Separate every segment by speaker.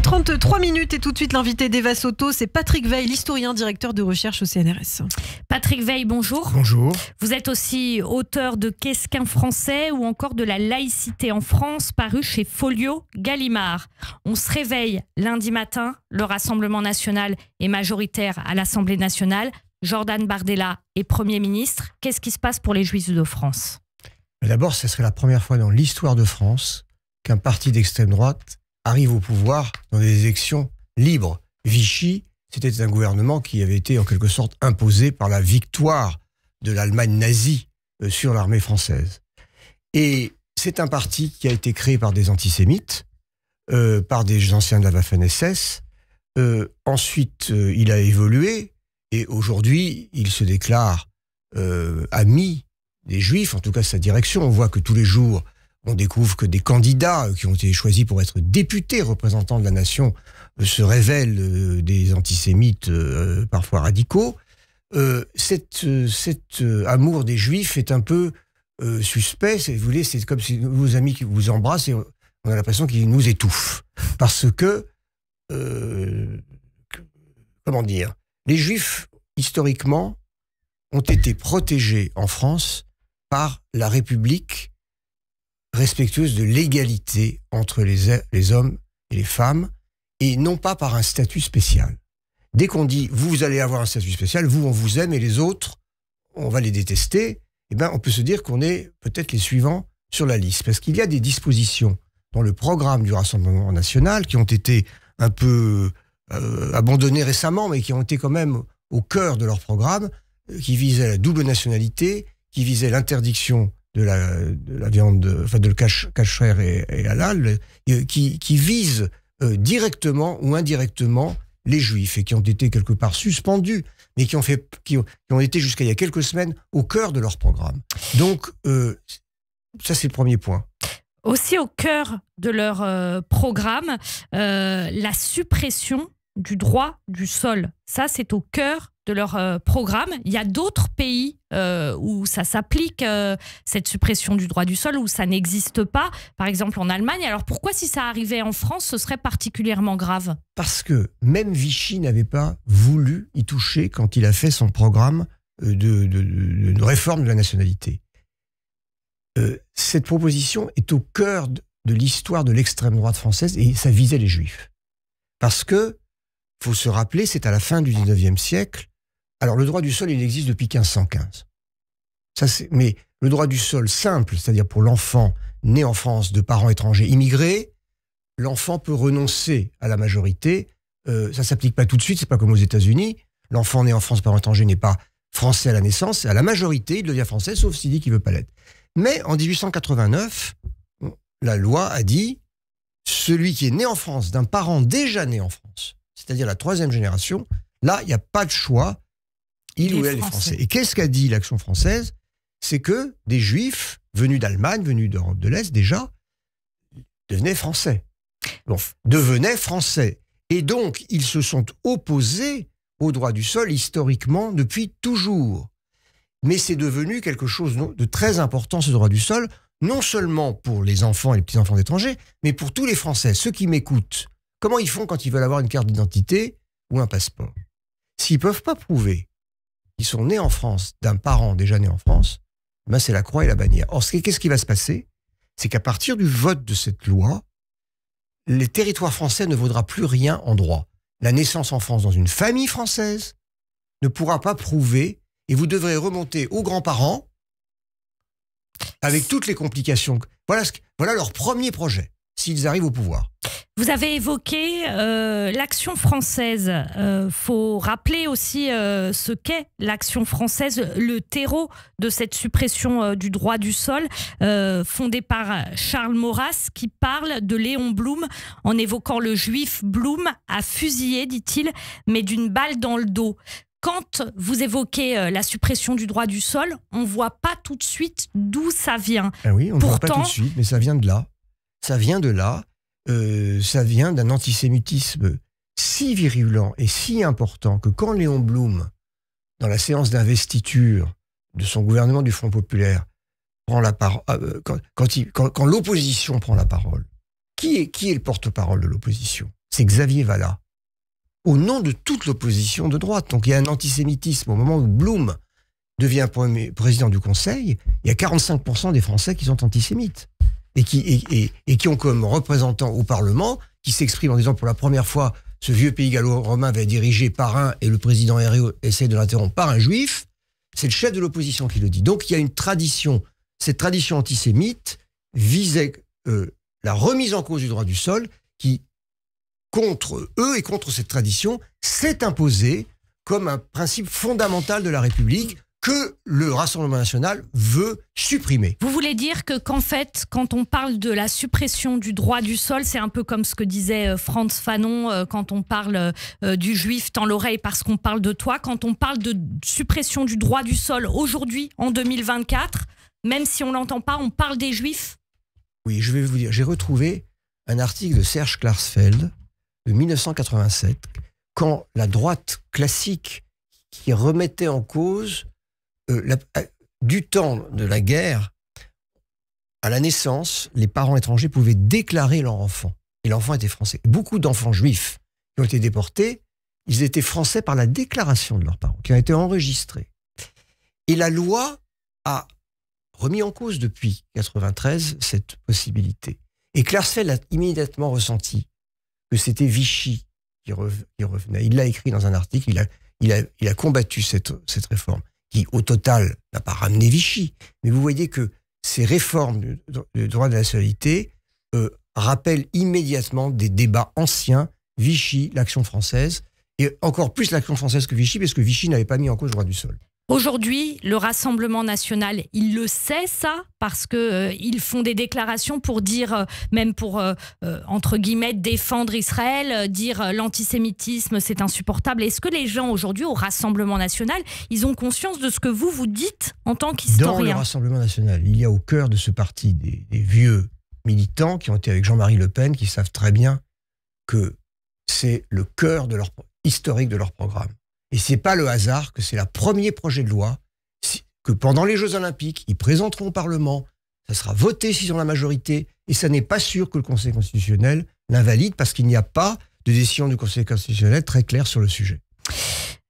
Speaker 1: 33 minutes et tout de suite l'invité d'Eva Soto, c'est Patrick Veil, l'historien directeur de recherche au CNRS. Patrick Veil, bonjour. Bonjour. Vous êtes aussi auteur de Qu'est-ce qu'un Français ou encore de La laïcité en France, paru chez Folio Gallimard. On se réveille lundi matin, le Rassemblement national est majoritaire à l'Assemblée nationale. Jordan Bardella est Premier ministre. Qu'est-ce qui se passe pour les Juifs de France
Speaker 2: D'abord, ce serait la première fois dans l'histoire de France qu'un parti d'extrême droite arrive au pouvoir dans des élections libres. Vichy, c'était un gouvernement qui avait été en quelque sorte imposé par la victoire de l'Allemagne nazie euh, sur l'armée française. Et c'est un parti qui a été créé par des antisémites, euh, par des anciens de la Waffen-SS. Euh, ensuite, il a évolué et aujourd'hui, il se déclare ami des Juifs, en tout cas sa direction. On voit que tous les jours, on découvre que des candidats euh, qui ont été choisis pour être députés représentants de la nation euh, se révèlent euh, des antisémites parfois radicaux. cet, amour des juifs est un peu suspect. Vous voulez, c'est comme si vos amis qui vous embrassent et on a l'impression qu'ils nous étouffent. Parce que, comment dire, les juifs, historiquement, ont été protégés en France par la République respectueuse de l'égalité entre les, hommes et les femmes, et non pas par un statut spécial. Dès qu'on dit vous allez avoir un statut spécial, vous on vous aime et les autres on va les détester, eh ben on peut se dire qu'on est peut-être les suivants sur la liste, parce qu'il y a des dispositions dans le programme du Rassemblement national qui ont été un peu euh, abandonnées récemment, mais qui ont été quand même au cœur de leur programme, euh, qui visaient la double nationalité, qui visaient l'interdiction de la, viande, enfin de le cache, et, et euh, qui, qui visent euh, directement ou indirectement les juifs et qui ont été quelque part suspendus, mais qui ont, fait, qui été jusqu'à il y a quelques semaines au cœur de leur programme. Donc, euh, ça c'est le premier point
Speaker 1: aussi au cœur de leur programme la suppression du droit du sol. Ça, c'est au cœur de leur euh, programme. Il y a d'autres pays euh, où ça s'applique, euh, cette suppression du droit du sol, où ça n'existe pas, par exemple en Allemagne. Alors pourquoi, si ça arrivait en France, ce serait particulièrement grave
Speaker 2: Parce que même Vichy n'avait pas voulu y toucher quand il a fait son programme de, réforme de la nationalité. cette proposition est au cœur de l'histoire de l'extrême droite française et ça visait les juifs. Parce que faut se rappeler, c'est à la fin du 19e siècle alors le droit du sol, il existe depuis 1515. Ça, mais le droit du sol simple, c'est-à-dire pour l'enfant né en France de parents étrangers immigrés, l'enfant peut renoncer à la majorité. Euh, ça s'applique pas tout de suite, c'est pas comme aux États-Unis. L'enfant né en France par un étranger n'est pas français à la naissance, à la majorité, il devient français, sauf s'il dit qu'il veut pas l'être. Mais en 1889, la loi a dit celui qui est né en France d'un parent déjà né en France, c'est-à-dire la troisième génération, là, il n'y a pas de choix, il ou elle est français. Et qu'est-ce qu'a dit l'Action française C'est que des juifs venus d'Allemagne, venus d'Europe de l'Est déjà, devenaient français. Bon, devenaient français. Et donc, ils se sont opposés au droit du sol historiquement depuis toujours. Mais c'est devenu quelque chose de très important, ce droit du sol, non seulement pour les enfants et les petits-enfants d'étrangers, mais pour tous les Français, ceux qui m'écoutent. Comment ils font quand ils veulent avoir une carte d'identité ou un passeport S'ils ne peuvent pas prouver qui sont nés en France, d'un parent déjà né en France, eh ben c'est la croix et la bannière. Or, qu'est-ce qui va se passer C'est qu'à partir du vote de cette loi, les territoires français ne vaudra plus rien en droit. La naissance en France dans une famille française ne pourra pas prouver, et vous devrez remonter aux grands-parents avec toutes les complications. Voilà, voilà leur premier projet, s'ils arrivent au pouvoir.
Speaker 1: Vous avez évoqué euh, l'action française. Il euh, faut rappeler aussi euh, ce qu'est l'action française, le terreau de cette suppression du droit du sol, fondée par Charles Maurras, qui parle de Léon Blum en évoquant le juif Blum à fusiller, dit-il, mais d'une balle dans le dos quand vous évoquez la suppression du droit du sol, on ne voit pas tout de suite d'où ça
Speaker 2: vient. Eh oui, on ne voit pas tout de suite, mais ça vient de là. Ça vient de là. Euh, ça vient d'un antisémitisme si virulent et si important que quand Léon Blum, dans la séance d'investiture de son gouvernement du Front populaire, prend la parole, euh, euh, quand, l'opposition prend la parole, qui est, qui est le porte-parole de l'opposition C'est Xavier Vallat. Au nom de toute l'opposition de droite. Donc il y a un antisémitisme au moment où Blum devient président du Conseil, il y a 45% des Français qui sont antisémites et qui, et, qui ont comme représentant au Parlement, qui s'exprime en disant pour la première fois, ce vieux pays gallo-romain va être dirigé par un, et le président Herriot essaie de l'interrompre, par un juif, c'est le chef de l'opposition qui le dit. Donc il y a une tradition, cette tradition antisémite visait euh, la remise en cause du droit du sol qui, contre eux et contre cette tradition, s'est imposée comme un principe fondamental de la République que le Rassemblement national veut supprimer. Vous
Speaker 1: voulez dire que qu'en fait, quand on parle de la suppression du droit du sol, c'est un peu comme ce que disait euh, Franz Fanon euh, quand on parle euh, du juif dans l'oreille parce qu'on parle de toi, quand on parle de suppression du droit du sol aujourd'hui en 2024, même si on l'entend pas, on parle des juifs.
Speaker 2: Oui, je vais vous dire, j'ai retrouvé un article de Serge Klarsfeld de 1987 quand la droite classique qui remettait en cause euh, euh, du temps de la guerre, à la naissance, les parents étrangers pouvaient déclarer leur enfant. Et l'enfant était français. Beaucoup d'enfants juifs qui ont été déportés, ils étaient français par la déclaration de leurs parents, qui ont été enregistrés Et la loi a remis en cause depuis 1993 cette possibilité. Et clarcel a immédiatement ressenti que c'était Vichy qui, revenait. Il l'a écrit dans un article, il a, combattu cette réforme qui au total n'a pas ramené Vichy. Mais vous voyez que ces réformes du, droit de la nationalité euh, rappellent immédiatement des débats anciens, Vichy, l'action française, et encore plus l'action française que Vichy, parce que Vichy n'avait pas mis en cause le droit du sol.
Speaker 1: Aujourd'hui, le Rassemblement national, il le sait ça parce que euh, ils font des déclarations pour dire, euh, même pour euh, entre guillemets défendre Israël, dire l'antisémitisme c'est insupportable. Est-ce que les gens aujourd'hui au Rassemblement national, ils ont conscience de ce que vous vous dites en tant qu'historien Dans le
Speaker 2: Rassemblement national, il y a au cœur de ce parti des, vieux militants qui ont été avec Jean-Marie Le Pen, qui savent très bien que c'est le cœur de leur historique de leur programme. Et c'est pas le hasard que c'est le premier projet de loi que pendant les Jeux Olympiques, ils présenteront au Parlement. Ça sera voté s'ils ont la majorité. Et ça n'est pas sûr que le Conseil constitutionnel l'invalide parce qu'il n'y a pas de décision du Conseil constitutionnel très claire sur le sujet.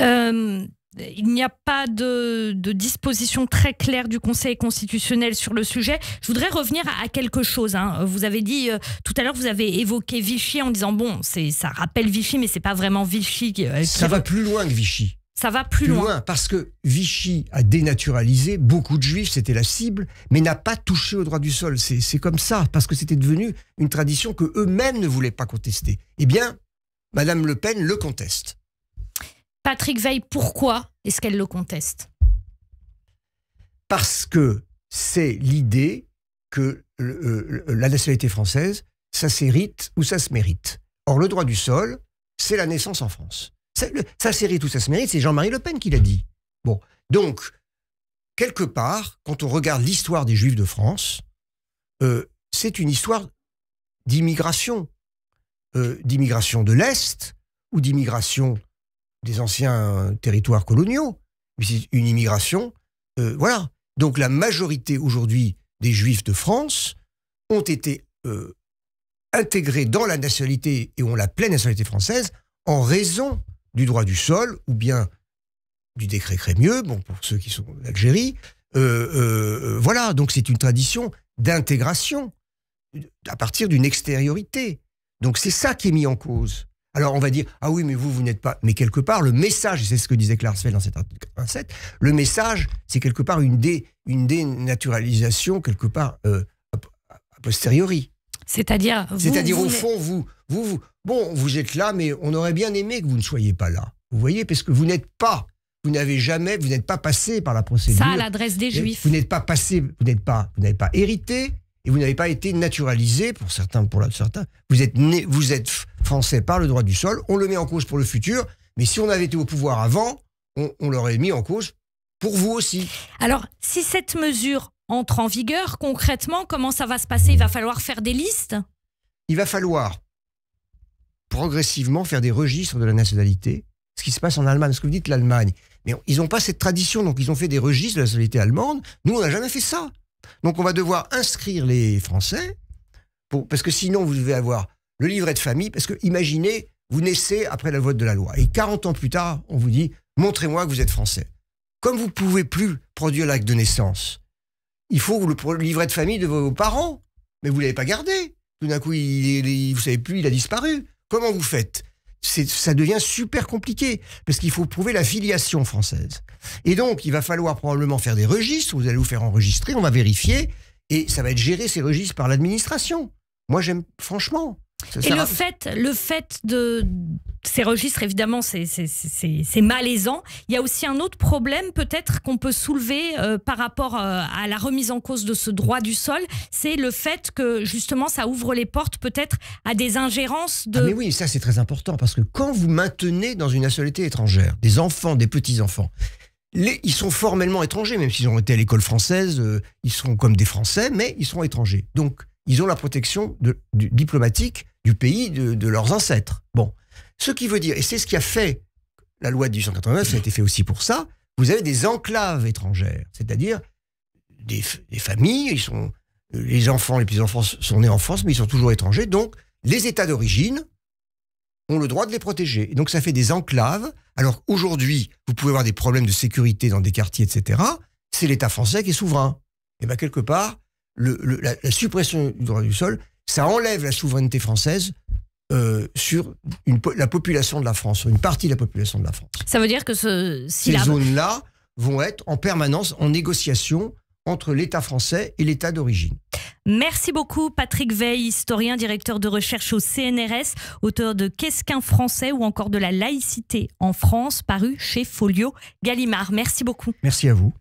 Speaker 1: Euh, euh, il n'y a pas de, disposition très claire du Conseil constitutionnel sur le sujet. Je voudrais revenir à, quelque chose. Hein. Vous avez dit euh, tout à l'heure, vous avez évoqué Vichy en disant bon, c'est ça rappelle Vichy, mais c'est pas vraiment Vichy. Euh, ça va plus
Speaker 2: loin que Vichy.
Speaker 1: Ça va plus, loin.
Speaker 2: Parce que Vichy a dénaturalisé beaucoup de juifs, c'était la cible, mais n'a pas touché au droit du sol. C'est comme ça, parce que c'était devenu une tradition que eux-mêmes ne voulaient pas contester. Eh bien, Madame Le Pen le conteste.
Speaker 1: Patrick Veil, pourquoi est-ce qu'elle le conteste
Speaker 2: Parce que c'est l'idée que euh, la nationalité française, ça s'hérite ou ça se mérite. Or, le droit du sol, c'est la naissance en France. Ça, s'hérite ou ça se mérite, c'est Jean-Marie Le Pen qui l'a dit. Bon, donc, quelque part, quand on regarde l'histoire des Juifs de France, euh, c'est une histoire d'immigration, euh, d'immigration de l'Est ou d'immigration des anciens euh, territoires coloniaux, c'est une immigration. Euh, voilà. Donc la majorité aujourd'hui des Juifs de France ont été euh, intégrés dans la nationalité et ont la pleine nationalité française en raison du droit du sol ou bien du décret Crémieux, bon, pour ceux qui sont d'Algérie. Algérie. voilà, donc c'est une tradition d'intégration à partir d'une extériorité. Donc c'est ça qui est mis en cause. Alors on va dire, ah oui, mais vous, vous n'êtes pas. Mais quelque part, le message, c'est ce que disait Clarsfeld dans cet article 87, le message, c'est quelque part une, dé, une dénaturalisation, quelque part, euh, a posteriori.
Speaker 1: C'est-à-dire. C'est-à-dire, au fond,
Speaker 2: vous, vous, vous. Bon, vous êtes là, mais on aurait bien aimé que vous ne soyez pas là. Vous voyez, parce que vous n'êtes pas vous n'avez jamais, vous n'êtes pas passé par la procédure. Ça, à l'adresse des Juifs. Vous n'êtes pas passé, vous n'êtes pas, vous n'avez pas hérité, et vous n'avez pas été naturalisé, pour certains pour certains. Vous êtes, né, vous êtes français par le droit du sol, on le met en cause pour le futur, mais si on avait été au pouvoir avant, on, on l'aurait mis en cause pour vous aussi.
Speaker 1: Alors, si cette mesure entre en vigueur, concrètement, comment ça va se passer Il va falloir faire des listes
Speaker 2: Il va falloir progressivement faire des registres de la nationalité, ce qui se passe en Allemagne, ce que vous dites l'Allemagne. Mais ils n'ont pas cette tradition, donc ils ont fait des registres de la nationalité allemande. Nous, on n'a jamais fait ça. Donc on va devoir inscrire les Français, parce que sinon vous devez avoir le livret de famille, parce que imaginez, vous naissez après la vote de la loi. Et 40 ans plus tard, on vous dit, montrez-moi que vous êtes Français. Comme vous ne pouvez plus produire l'acte de naissance, il faut le livret de famille de vos parents, mais vous ne l'avez pas gardé. Tout d'un coup, vous savez plus, il a disparu. Comment vous faites ça devient super compliqué parce qu'il faut prouver la filiation française. Et donc, il va falloir probablement faire des registres. Vous allez vous faire enregistrer, on va vérifier et ça va être géré ces registres par l'administration. Moi, j'aime franchement. Et le fait,
Speaker 1: le fait de ces registres, évidemment, c'est malaisant. Il y a aussi un autre problème peut-être qu'on peut soulever euh, par rapport euh, à la remise en cause de ce droit du sol, c'est le fait que justement ça ouvre les portes peut-être à des ingérences de... Ah, mais
Speaker 2: oui, ça c'est très important parce que quand vous maintenez dans une nationalité étrangère des enfants, des petits-enfants, ils sont formellement étrangers, même s'ils ont été à l'école française, euh, ils sont comme des Français, mais ils sont étrangers. Donc, ils ont la protection diplomatique du pays de, leurs ancêtres. Bon, ce qui veut dire, et c'est ce qui a fait la loi de 1889, ça a été fait aussi pour ça, vous avez des enclaves étrangères, c'est-à-dire des, familles, ils sont, les enfants, les petits-enfants sont nés en France, mais ils sont toujours étrangers, donc les États d'origine ont le droit de les protéger. donc ça fait des enclaves. Alors aujourd'hui, vous pouvez avoir des problèmes de sécurité dans des quartiers, etc. C'est l'État français qui est souverain. Et bien quelque part, la suppression du droit du sol, ça enlève la souveraineté française euh, sur la population de la France, une partie de la population de la France.
Speaker 1: Ça veut dire que si ces
Speaker 2: zones-là vont être en permanence en négociation entre l'État français et l'État d'origine.
Speaker 1: Merci beaucoup Patrick Veil, historien, directeur de recherche au CNRS, auteur de Qu'est-ce qu'un Français ou encore de la laïcité en France, paru chez Folio Gallimard. Merci beaucoup.
Speaker 2: Merci à vous.